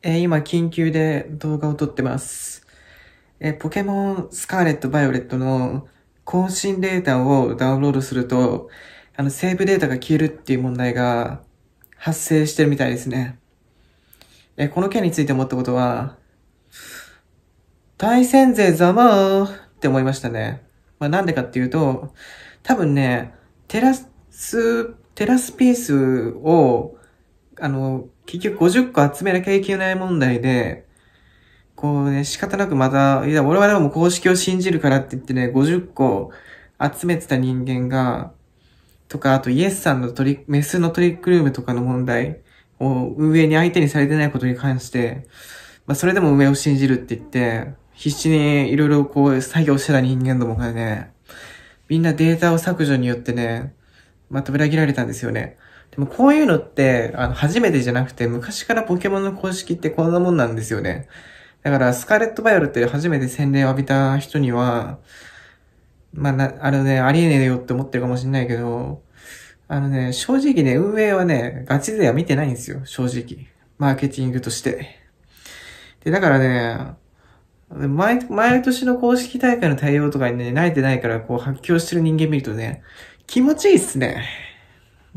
えー、今、緊急で動画を撮ってます。えー、ポケモンスカーレット・バイオレットの更新データをダウンロードすると、あの、セーブデータが消えるっていう問題が発生してるみたいですね。えー、この件について思ったことは、対戦勢ざまーって思いましたね。まあ、なんでかっていうと、多分ね、テラス、テラスピースをあの、結局50個集めなきゃいけない問題で、こうね、仕方なくまた、いや、俺はでも公式を信じるからって言ってね、50個集めてた人間が、とか、あとイエスさんのトリメスのトリックルームとかの問題を運営に相手にされてないことに関して、まあ、それでも運営を信じるって言って、必死にいろいろこう作業してた人間どもがね、みんなデータを削除によってね、また裏切られたんですよね。でもこういうのって、あの、初めてじゃなくて、昔からポケモンの公式ってこんなもんなんですよね。だから、スカーレット・バイオルって初めて洗礼を浴びた人には、まあ、な、あのね、ありえねえよって思ってるかもしんないけど、あのね、正直ね、運営はね、ガチ勢は見てないんですよ、正直。マーケティングとして。で、だからね、毎、毎年の公式大会の対応とかにね、慣れてないから、こう、発狂してる人間見るとね、気持ちいいっすね。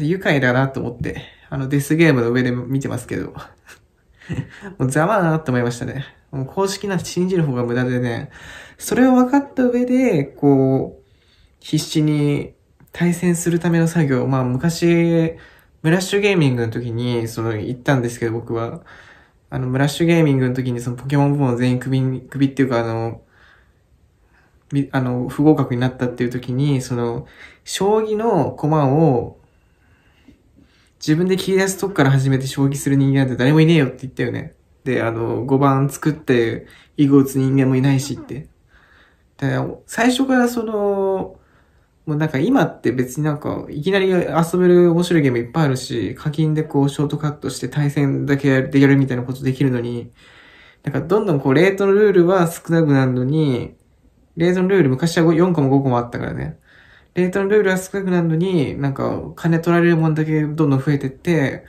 で、愉快だなと思って、あの、デスゲームの上で見てますけど、もうざまだなと思いましたね。もう公式なんて信じる方が無駄でね、それを分かった上で、こう、必死に対戦するための作業、まあ昔、ムラッシュゲーミングの時に、その、行ったんですけど、僕は。あの、ムラッシュゲーミングの時に、その、ポケモン部門全員首首っていうか、あの、あの、不合格になったっていう時に、その、将棋の駒を、自分で切り出すとこから始めて将棋する人間なんて誰もいねえよって言ったよね。で、あの、5番作って囲碁打つ人間もいないしって。で、最初からその、もうなんか今って別になんか、いきなり遊べる面白いゲームいっぱいあるし、課金でこうショートカットして対戦だけやるでやるみたいなことできるのに、なんかどんどんこうレートのルールは少なくなるのに、レートのルール昔は4個も5個もあったからね。レートのルールは少なくなるのに、なんか、金取られるもんだけどんどん増えてって、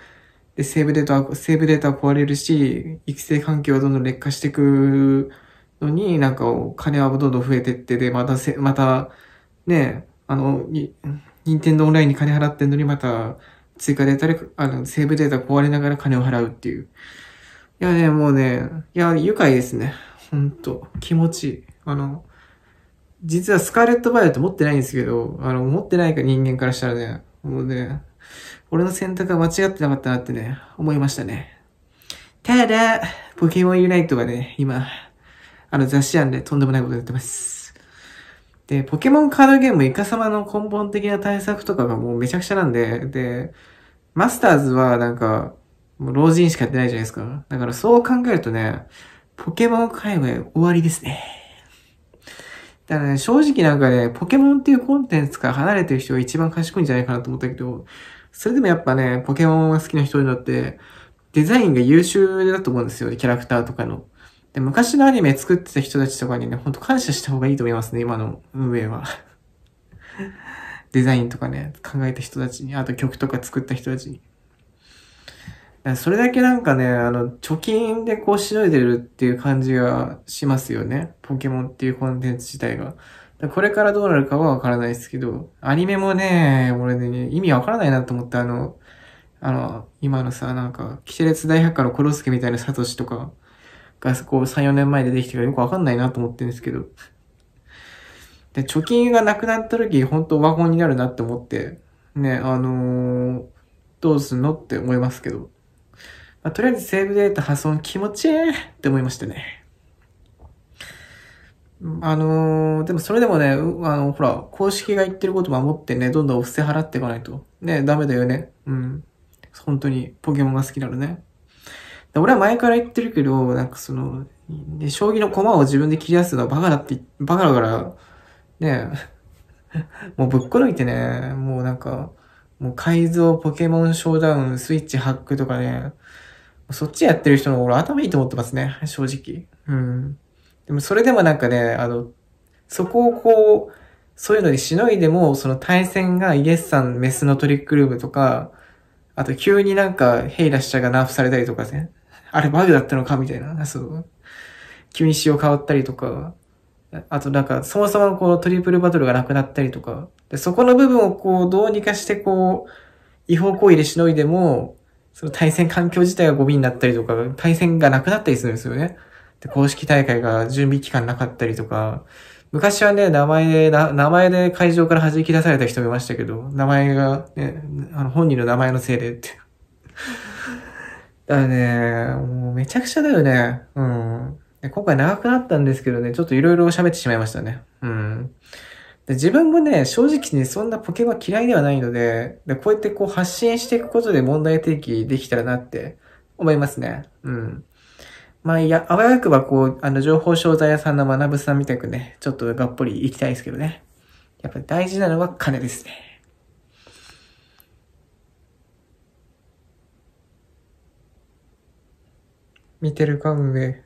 で、セーブデータは、セーブデータ壊れるし、育成環境はどんどん劣化していくのに、なんか、金はどんどん増えてって、で、またせ、また、ね、あの、任天堂オンラインに金払ってんのに、また、追加データで、あの、セーブデータ壊れながら金を払うっていう。いやね、もうね、いや、愉快ですね。ほんと、気持ちいい。あの、実はスカーレット・バイオって持ってないんですけど、あの、持ってないか人間からしたらね、もうね、俺の選択は間違ってなかったなってね、思いましたね。ただ、ポケモンユナイトがね、今、あの雑誌案でとんでもないことやってます。で、ポケモンカードゲームイカ様の根本的な対策とかがもうめちゃくちゃなんで、で、マスターズはなんか、もう老人しかやってないじゃないですか。だからそう考えるとね、ポケモン界隈終わりですね。だからね、正直なんかね、ポケモンっていうコンテンツから離れてる人が一番賢いんじゃないかなと思ったけど、それでもやっぱね、ポケモンが好きな人にとって、デザインが優秀だと思うんですよ、キャラクターとかの。で、昔のアニメ作ってた人たちとかにね、ほんと感謝した方がいいと思いますね、今の運営は。デザインとかね、考えた人たちに、あと曲とか作った人たちに。それだけなんかね、あの、貯金でこうしのいでるっていう感じがしますよね。ポケモンっていうコンテンツ自体が。これからどうなるかはわからないですけど、アニメもね、俺ね、意味わからないなと思って、あの、あの、今のさ、なんか、キテレツ大百科のコロスケみたいなサトシとかが、こう、3、4年前でできてからよくわかんないなと思ってるんですけど。で、貯金がなくなった時、本当ワゴンになるなって思って、ね、あのー、どうすんのって思いますけど。まあ、とりあえずセーブデータ破損気持ちええって思いましたね。あのー、でもそれでもね、あの、ほら、公式が言ってること守ってね、どんどんお布施払っていかないと。ね、ダメだよね。うん。本当に、ポケモンが好きなのね。俺は前から言ってるけど、なんかその、ね、将棋の駒を自分で切り出すのはバカだって、バカだから、ね、もうぶっこ抜いてね、もうなんか、もう改造ポケモンショーダウン、スイッチハックとかね、そっちやってる人の方が頭いいと思ってますね、正直。うん。でもそれでもなんかね、あの、そこをこう、そういうのにしのいでも、その対戦がイエスさんメスのトリックルームとか、あと急になんかヘイラシャがナーフされたりとかね。あれバグだったのかみたいな。そう。急に仕様変わったりとか。あとなんか、そもそもこのトリプルバトルがなくなったりとか。で、そこの部分をこう、どうにかしてこう、違法行為でしのいでも、その対戦環境自体がゴミになったりとか、対戦がなくなったりするんですよね。で、公式大会が準備期間なかったりとか、昔はね、名前で、名前で会場から弾き出された人もいましたけど、名前が、ね、あの、本人の名前のせいでって。だからね、もうめちゃくちゃだよね。うん。今回長くなったんですけどね、ちょっといろいろ喋ってしまいましたね。うん。で自分もね、正直にそんなポケは嫌いではないので、でこうやってこう発信していくことで問題提起できたらなって思いますね。うん。まあ、いや、あわよくばこう、あの、情報商材屋さんの学さんみたくね、ちょっとがっぽり行きたいですけどね。やっぱり大事なのは金ですね。見てるか、上。